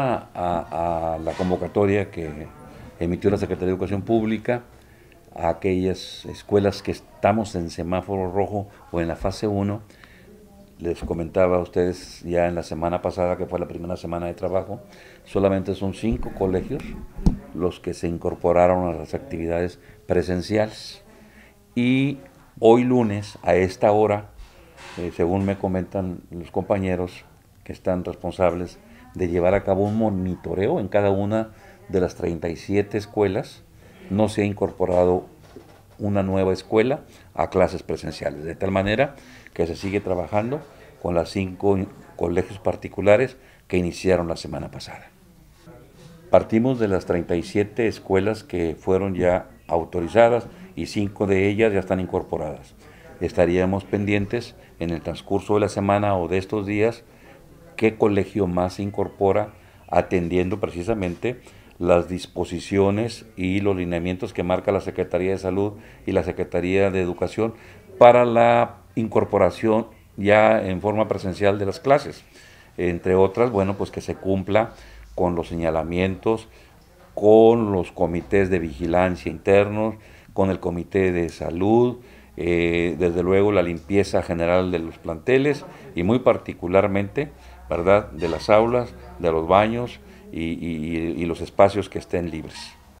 A, la convocatoria que emitió la Secretaría de Educación Pública a aquellas escuelas que estamos en semáforo rojo o en la fase 1. Les comentaba a ustedes ya en la semana pasada, que fue la primera semana de trabajo, solamente son cinco colegios los que se incorporaron a las actividades presenciales. Y hoy lunes, a esta hora, eh, según me comentan los compañeros que están responsables de llevar a cabo un monitoreo en cada una de las 37 escuelas. No se ha incorporado una nueva escuela a clases presenciales, de tal manera que se sigue trabajando con las cinco colegios particulares que iniciaron la semana pasada. Partimos de las 37 escuelas que fueron ya autorizadas y cinco de ellas ya están incorporadas. Estaríamos pendientes en el transcurso de la semana o de estos días qué colegio más se incorpora atendiendo precisamente las disposiciones y los lineamientos que marca la Secretaría de Salud y la Secretaría de Educación para la incorporación ya en forma presencial de las clases. Entre otras, bueno, pues que se cumpla con los señalamientos, con los comités de vigilancia internos, con el comité de salud, eh, desde luego la limpieza general de los planteles y muy particularmente ¿verdad? De las aulas, de los baños y, y los espacios que estén libres.